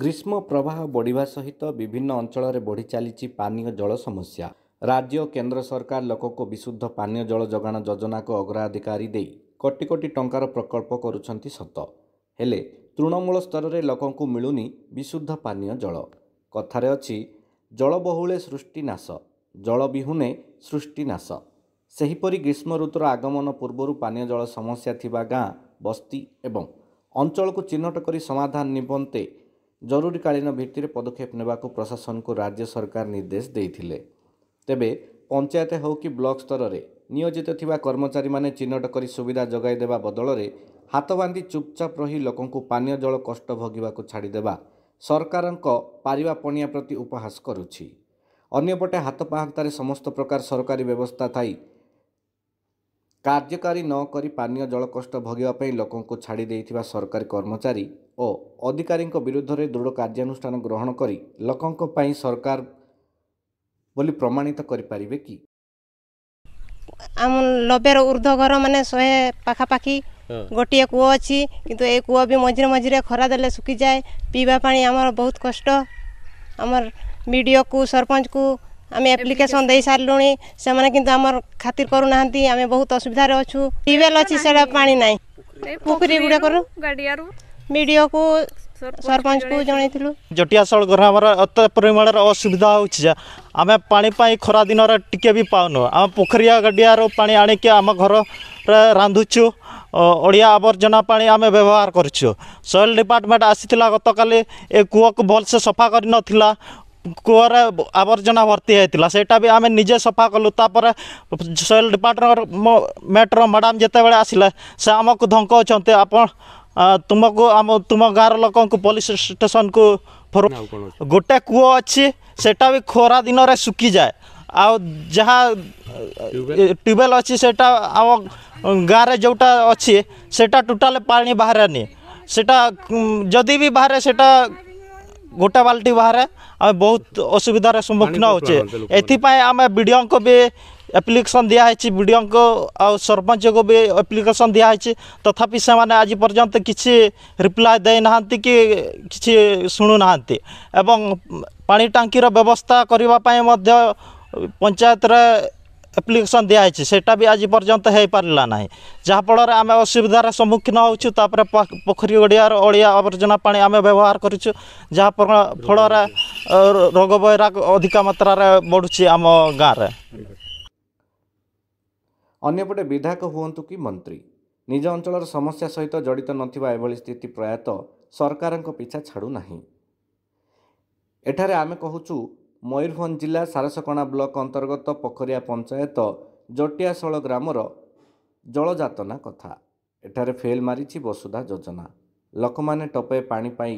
ଗ୍ରୀଷ୍ମ ପ୍ରବାହ ବଢ଼ିବା ସହିତ ବିଭିନ୍ନ ଅଞ୍ଚଳରେ ବଢ଼ି ଚାଲିଛି ପାନୀୟ ଜଳ ସମସ୍ୟା ରାଜ୍ୟ କେନ୍ଦ୍ର ସରକାର ଲୋକଙ୍କୁ ବିଶୁଦ୍ଧ ପାନୀୟ ଜଳ ଯୋଗାଣ ଯୋଜନାକୁ ଅଗ୍ରାଧିକାରୀ ଦେଇ କୋଟି କୋଟି ଟଙ୍କାର ପ୍ରକଳ୍ପ କରୁଛନ୍ତି ସତ ହେଲେ ତୃଣମୂଳ ସ୍ତରରେ ଲୋକଙ୍କୁ ମିଳୁନି ବିଶୁଦ୍ଧ ପାନୀୟ ଜଳ କଥାରେ ଅଛି ଜଳବହୁଳେ ସୃଷ୍ଟି ନାଶ ବିହୁନେ ସୃଷ୍ଟି ନାଶ ସେହିପରି ଗ୍ରୀଷ୍ମ ଋତୁର ଆଗମନ ପୂର୍ବରୁ ପାନୀୟ ଜଳ ସମସ୍ୟା ଥିବା ଗାଁ ବସ୍ତି ଏବଂ ଅଞ୍ଚଳକୁ ଚିହ୍ନଟ କରି ସମାଧାନ ନିମନ୍ତେ ଜରୁରୀକାଳୀନ ଭିତ୍ତିରେ ପଦକ୍ଷେପ ନେବାକୁ ପ୍ରଶାସନକୁ ରାଜ୍ୟ ସରକାର ନିର୍ଦ୍ଦେଶ ଦେଇଥିଲେ ତେବେ ପଞ୍ଚାୟତ ହେଉ କି ବ୍ଲକ୍ ସ୍ତରରେ ନିୟୋଜିତ ଥିବା କର୍ମଚାରୀମାନେ ଚିହ୍ନଟ କରି ସୁବିଧା ଯୋଗାଇ ଦେବା ବଦଳରେ ହାତ ବାନ୍ଧି ଚୁପଚାପ ରହି ଲୋକଙ୍କୁ ପାନୀୟ ଜଳ କଷ୍ଟ ଭୋଗିବାକୁ ଛାଡ଼ିଦେବା ସରକାରଙ୍କ ପାରିବା ପଣିଆ ପ୍ରତି ଉପହାସ କରୁଛି ଅନ୍ୟପଟେ ହାତ ପାହାନ୍ତାରେ ସମସ୍ତ ପ୍ରକାର ସରକାରୀ ବ୍ୟବସ୍ଥା ଥାଇ କାର୍ଯ୍ୟକାରୀ ନ କରି ପାନୀୟ ଜଳ କଷ୍ଟ ଭୋଗିବା ପାଇଁ ଲୋକଙ୍କୁ ଛାଡ଼ି ଦେଇଥିବା ସରକାରୀ କର୍ମଚାରୀ ଓ ଅଧିକାରୀଙ୍କ ବିରୁଦ୍ଧରେ ଦୃଢ଼ କାର୍ଯ୍ୟାନୁଷ୍ଠାନ ଗ୍ରହଣ କରି ଲୋକଙ୍କ ପାଇଁ ସରକାର ବୋଲି ପ୍ରମାଣିତ କରିପାରିବେ କି ଆମ ନବେର ଉର୍ଦ୍ଧ ଘର ମାନେ ଶହେ ପାଖାପାଖି ଗୋଟିଏ କୂଅ ଅଛି କିନ୍ତୁ ଏ କୂଅ ବି ମଝିରେ ମଝିରେ ଖରା ଦେଲେ ଶୁଖିଯାଏ ପିଇବା ପାଣି ଆମର ବହୁତ କଷ୍ଟ ଆମର ବିଡ଼ିଓକୁ ସରପଞ୍ଚକୁ आम एप्लिकेसन दे सारू से आम खातिर करूना आम बहुत असुविधा अच्छा ट्यूबेल अच्छे पा ना पोखरी गुड़ा कर सरपंच को जनइलु जटिया सड़ घर आम एत परिमाण असुविधा होमें पापाई खरा दिन टिके भी पा नु आम पोखरी गाड़िया पा आम घर रांधुचु ओडिया आवर्जना पा आम व्यवहार करल डिपार्टमेंट आसी गत काली कूक भलसे सफा कर କୂଅରେ ଆବର୍ଜନା ଭର୍ତ୍ତି ହେଇଥିଲା ସେଇଟା ବି ଆମେ ନିଜେ ସଫା କଲୁ ତାପରେ ସଏଲ ଡିପାର୍ଟମେଣ୍ଟ ମେଟ୍ର ମ୍ୟାଡ଼ାମ୍ ଯେତେବେଳେ ଆସିଲେ ସେ ଆମକୁ ଧମକାଉଛନ୍ତି ଆପଣ ତୁମକୁ ଆମ ତୁମ ଗାଁର ଲୋକଙ୍କୁ ପୋଲିସ ଷ୍ଟେସନକୁ ଗୋଟେ କୂଅ ଅଛି ସେଇଟା ବି ଖରା ଦିନରେ ଶୁଖିଯାଏ ଆଉ ଯାହା ଟ୍ୟୁବୱେଲ୍ ଅଛି ସେଇଟା ଆମ ଗାଁରେ ଯେଉଁଟା ଅଛି ସେଇଟା ଟୋଟାଲ୍ ପାଣି ବାହାରେନି ସେଇଟା ଯଦି ବି ବାହାରେ ସେଇଟା गोटे बाल्टी बाहर आम बहुत असुविधार सम्मुखीन होचे आम विओ को भी एप्लिकेसन दिखाई विडीओ को आ सरपंच को भी एप्लिकेसन दिखाई तथापि से मैंने आज पर्यंत किसी रिप्लाय देना कि किसी शुणुना पा व्यवस्था करने पंचायत ଆପ୍ଲିକେସନ୍ ଦିଆହେଇଛି ସେଇଟା ବି ଆଜି ପର୍ଯ୍ୟନ୍ତ ହେଇପାରିଲା ନାହିଁ ଯାହାଫଳରେ ଆମେ ଅସୁବିଧାର ସମ୍ମୁଖୀନ ହେଉଛୁ ତା'ପରେ ପୋଖରୀ ଗଡ଼ିଆର ଅଳିଆ ଆବର୍ଜନା ପାଣି ଆମେ ବ୍ୟବହାର କରୁଛୁ ଯାହା ଫଳରେ ରୋଗ ବୈରାଗ ଅଧିକା ମାତ୍ରାରେ ବଢ଼ୁଛି ଆମ ଗାଁରେ ଅନ୍ୟପଟେ ବିଧାୟକ ହୁଅନ୍ତୁ କି ମନ୍ତ୍ରୀ ନିଜ ଅଞ୍ଚଳର ସମସ୍ୟା ସହିତ ଜଡ଼ିତ ନଥିବା ଏଭଳି ସ୍ଥିତି ପ୍ରାୟତଃ ସରକାରଙ୍କ ପିଛା ଛାଡ଼ୁନାହିଁ ଏଠାରେ ଆମେ କହୁଛୁ ମୟୂରଭଞ୍ଜ ଜିଲ୍ଲା ସାରସକଣା ବ୍ଲକ ଅନ୍ତର୍ଗତ ପୋଖରିଆ ପଞ୍ଚାୟତ ଜଟିଆଶଳ ଗ୍ରାମର ଜଳଯାତନା କଥା ଏଠାରେ ଫେଲ୍ ମାରିଛି ବସୁଧା ଯୋଜନା ଲୋକମାନେ ଟପେ ପାଣି ପାଇଁ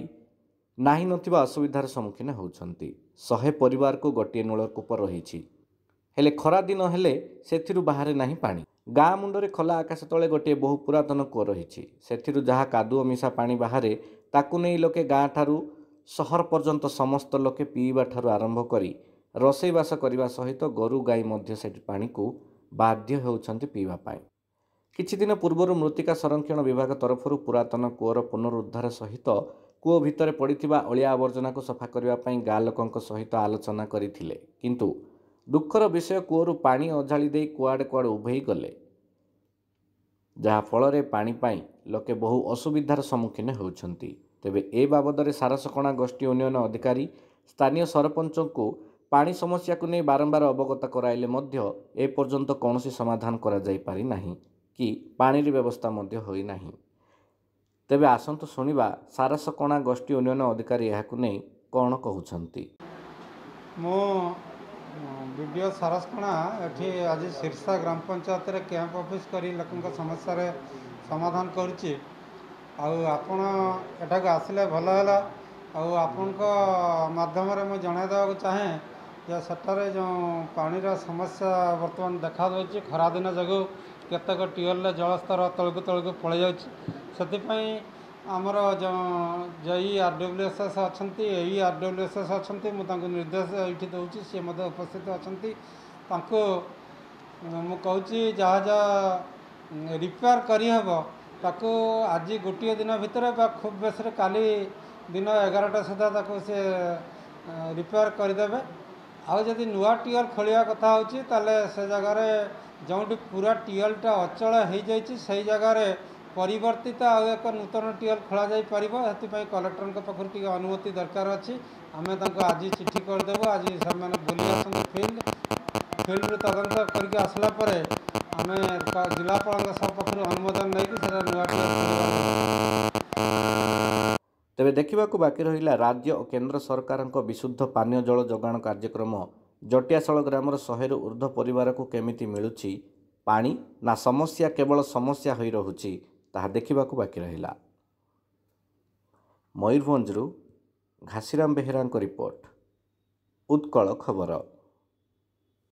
ନାହିଁ ନଥିବା ଅସୁବିଧାର ସମ୍ମୁଖୀନ ହେଉଛନ୍ତି ଶହେ ପରିବାରକୁ ଗୋଟିଏ ନୂଳକୂପ ରହିଛି ହେଲେ ଖରାଦିନ ହେଲେ ସେଥିରୁ ବାହାରେ ନାହିଁ ପାଣି ଗାଁ ମୁଣ୍ଡରେ ଖୋଲା ଆକାଶ ତଳେ ଗୋଟିଏ ବହୁ ପୁରାତନ କୂଅ ରହିଛି ସେଥିରୁ ଯାହା କାଦୁଅ ମିଶା ପାଣି ବାହାରେ ତାକୁ ନେଇ ଲୋକେ ଗାଁଠାରୁ ସହର ପର୍ଯ୍ୟନ୍ତ ସମସ୍ତ ଲୋକେ ପିଇବା ଠାରୁ ଆରମ୍ଭ କରି ରୋଷେଇବାସ କରିବା ସହିତ ଗୋରୁ ଗାଈ ମଧ୍ୟ ସେଠି ପାଣିକୁ ବାଧ୍ୟ ହେଉଛନ୍ତି ପିଇବା ପାଇଁ କିଛି ଦିନ ପୂର୍ବରୁ ମୃତ୍ତିକା ସଂରକ୍ଷଣ ବିଭାଗ ତରଫରୁ ପୁରାତନ କୂଅର ପୁନରୁଦ୍ଧାର ସହିତ କୂଅ ଭିତରେ ପଡ଼ିଥିବା ଅଳିଆ ଆବର୍ଜନାକୁ ସଫା କରିବା ପାଇଁ ଗାଁ ଲୋକଙ୍କ ସହିତ ଆଲୋଚନା କରିଥିଲେ କିନ୍ତୁ ଦୁଃଖର ବିଷୟ କୂଅରୁ ପାଣି ଅଝାଳି ଦେଇ କୁଆଡ଼େ କୁଆଡ଼େ ଉଭେଇ ଗଲେ ଯାହାଫଳରେ ପାଣି ପାଇଁ ଲୋକେ ବହୁ ଅସୁବିଧାର ସମ୍ମୁଖୀନ ହେଉଛନ୍ତି ତେବେ ଏ ବାବଦରେ ସାରସକଣା ଗୋଷ୍ଠୀ ଉନ୍ନୟନ ଅଧିକାରୀ ସ୍ଥାନୀୟ ସରପଞ୍ଚଙ୍କୁ ପାଣି ସମସ୍ୟାକୁ ନେଇ ବାରମ୍ବାର ଅବଗତ କରାଇଲେ ମଧ୍ୟ ଏପର୍ଯ୍ୟନ୍ତ କୌଣସି ସମାଧାନ କରାଯାଇପାରି ନାହିଁ କି ପାଣିର ବ୍ୟବସ୍ଥା ମଧ୍ୟ ହୋଇନାହିଁ ତେବେ ଆସନ୍ତୁ ଶୁଣିବା ସାରସକଣା ଗୋଷ୍ଠୀ ଉନ୍ନୟନ ଅଧିକାରୀ ଏହାକୁ ନେଇ କ'ଣ କହୁଛନ୍ତି ମୁଁ ବିଡ଼ିଓ ସାରସକଣା ଏଠି ଆଜି ଶୀର୍ଷା ଗ୍ରାମ ପଞ୍ଚାୟତରେ କ୍ୟାମ୍ପ ଅଫିସ୍ କରି ଲୋକଙ୍କ ସମସ୍ୟାରେ ସମାଧାନ କରୁଛି ଆଉ ଆପଣ ଏଠାକୁ ଆସିଲେ ଭଲ ହେଲା ଆଉ ଆପଣଙ୍କ ମାଧ୍ୟମରେ ମୁଁ ଜଣାଇ ଦେବାକୁ ଚାହେଁ ଯେ ସେଠାରେ ଯେଉଁ ପାଣିର ସମସ୍ୟା ବର୍ତ୍ତମାନ ଦେଖାଯାଉଛି ଖରାଦିନ ଯୋଗୁଁ କେତେକ ଟ୍ୟୁୱେଲ୍ରେ ଜଳସ୍ତର ତଳକୁ ତଳକୁ ପଳାଇଯାଉଛି ସେଥିପାଇଁ ଆମର ଯେଉଁ J R W S S ଅଛନ୍ତି ଏଇ ଆର୍ ଡବ୍ଲ୍ୟୁ ଏସ୍ ଏସ୍ ଅଛନ୍ତି ମୁଁ ତାଙ୍କୁ ନିର୍ଦ୍ଦେଶ ଏଇଠି ଦେଉଛି ସିଏ ମଧ୍ୟ ଉପସ୍ଥିତ ଅଛନ୍ତି ତାଙ୍କୁ ମୁଁ କହୁଛି ଯାହା ଯାହା ରିପେୟାର୍ କରିହେବ ताकु आज गोटे दिन भितर खूब बेस दिन एगारटा सुधा ताक रिपेयर करदे आदि नुआ टीएल खोल कथा ताले से जगार जो भी पूरा टीएलटा अचल हो जाए जगार पर आ एक नूतन टीएल खोल जापी कलेक्टर पाखर टी अनुमति दरकार अच्छी आम आज चिठी करदेबू आज से बुले आस फिल्ड फिल्ड रु तदंत करके ଆମେ ଜିଲ୍ଲାପାଳଙ୍କ ପକ୍ଷରୁ ଅନୁମୋଦନ ନେଇକି ସେଟା ନୂଆ ତେବେ ଦେଖିବାକୁ ବାକି ରହିଲା ରାଜ୍ୟ ଓ କେନ୍ଦ୍ର ସରକାରଙ୍କ ବିଶୁଦ୍ଧ ପାନୀୟ ଜଳ ଯୋଗାଣ କାର୍ଯ୍ୟକ୍ରମ ଜଟିଆଶଳ ଗ୍ରାମର ଶହେରୁ ଉର୍ଦ୍ଧ୍ୱ ପରିବାରକୁ କେମିତି ମିଳୁଛି ପାଣି ନା ସମସ୍ୟା କେବଳ ସମସ୍ୟା ହୋଇ ରହୁଛି ତାହା ଦେଖିବାକୁ ବାକି ରହିଲା ମୟୂରଭଞ୍ଜରୁ ଘାସିରାମ ବେହେରାଙ୍କ ରିପୋର୍ଟ ଉତ୍କଳ ଖବର